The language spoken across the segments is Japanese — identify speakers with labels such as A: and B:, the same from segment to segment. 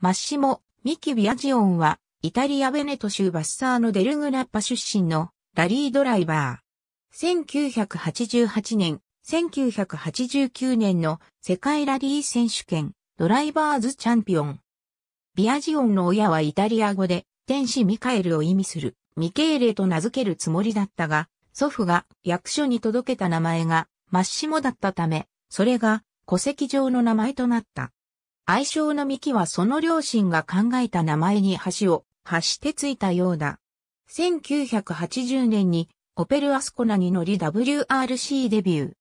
A: マッシモ、ミキ・ビアジオンは、イタリア・ベネト州バッサーのデルグラッパ出身のラリードライバー。1988年、1989年の世界ラリー選手権、ドライバーズチャンピオン。ビアジオンの親はイタリア語で、天使ミカエルを意味する、ミケーレと名付けるつもりだったが、祖父が役所に届けた名前がマッシモだったため、それが戸籍上の名前となった。愛称の幹はその両親が考えた名前に橋を発してついたようだ。1980年にオペルアスコナに乗り WRC デビュー。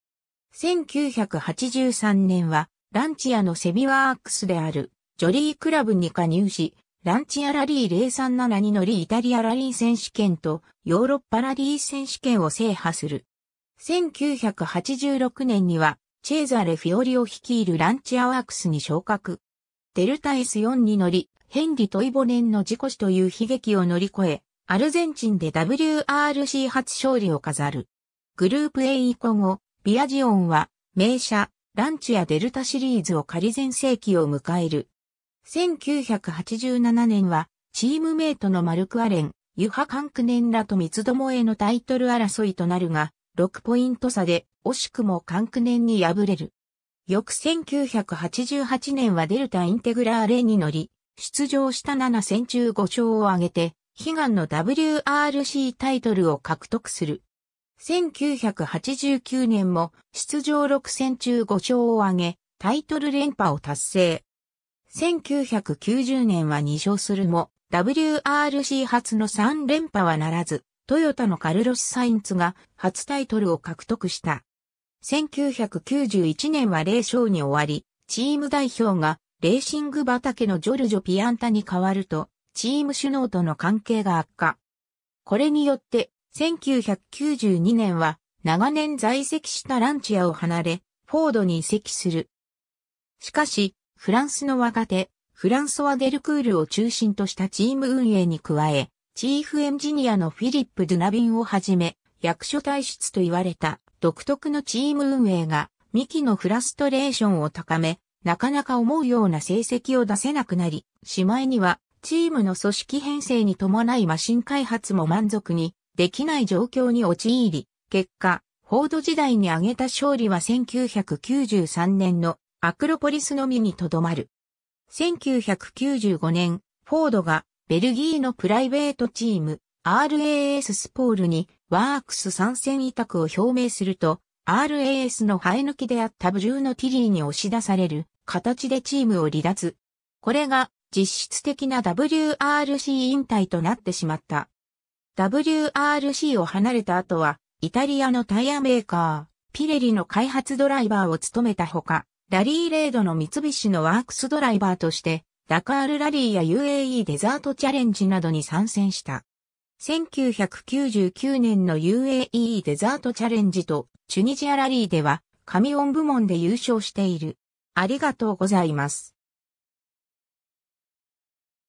A: 1983年はランチアのセビワークスであるジョリークラブに加入し、ランチアラリー037に乗りイタリアラリー選手権とヨーロッパラリー選手権を制覇する。1986年にはチェーザレ・フィオリを率いるランチアワークスに昇格。デルタ S4 に乗り、ヘンリ・トイボネンの事故死という悲劇を乗り越え、アルゼンチンで WRC 初勝利を飾る。グループ A 以降後、ビアジオンは、名車、ランチやデルタシリーズを仮全盛期を迎える。1987年は、チームメイトのマルク・アレン、ユハ・カンクネンらと三つどもへのタイトル争いとなるが、6ポイント差で惜しくも関区年に敗れる。翌1988年はデルタインテグラーレに乗り、出場した7戦中5勝を挙げて、悲願の WRC タイトルを獲得する。1989年も出場6戦中5勝を挙げ、タイトル連覇を達成。1990年は2勝するも、WRC 初の3連覇はならず、トヨタのカルロス・サインツが初タイトルを獲得した。1991年は0勝に終わり、チーム代表がレーシング畑のジョルジョ・ピアンタに変わると、チーム首脳との関係が悪化。これによって、1992年は長年在籍したランチアを離れ、フォードに移籍する。しかし、フランスの若手、フランソワ・デルクールを中心としたチーム運営に加え、チーフエンジニアのフィリップ・ドゥナビンをはじめ、役所退出と言われた独特のチーム運営が、ミキのフラストレーションを高め、なかなか思うような成績を出せなくなり、しまいには、チームの組織編成に伴いマシン開発も満足にできない状況に陥り、結果、フォード時代に挙げた勝利は1993年のアクロポリスのみにとどまる。1995年、フォードがベルギーのプライベートチーム RAS スポールにワークス参戦委託を表明すると、RAS の生え抜きであったブルーのティリーに押し出される形でチームを離脱。これが実質的な WRC 引退となってしまった。WRC を離れた後は、イタリアのタイヤメーカー、ピレリの開発ドライバーを務めたほか、ラリーレードの三菱のワークスドライバーとして、ダカールラリーや UAE デザートチャレンジなどに参戦した。1999年の UAE デザートチャレンジとチュニジアラリーでは、神音部門で優勝している。ありがとうございます。